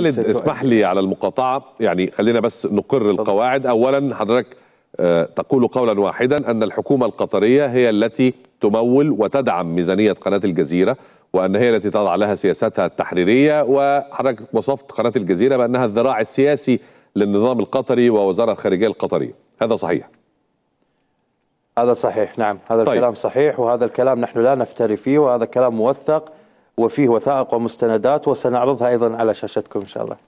خالد اسمح لي على المقاطعه يعني خلينا بس نقر القواعد اولا حضرتك آه، تقول قولا واحدا ان الحكومه القطريه هي التي تمول وتدعم ميزانيه قناه الجزيره وان هي التي تضع لها سياساتها التحريريه وحضرتك وصفت قناه الجزيره بانها الذراع السياسي للنظام القطري ووزاره الخارجيه القطريه هذا صحيح هذا صحيح نعم هذا طيب. الكلام صحيح وهذا الكلام نحن لا نفتري فيه وهذا كلام موثق وفيه وثائق ومستندات وسنعرضها أيضا على شاشتكم إن شاء الله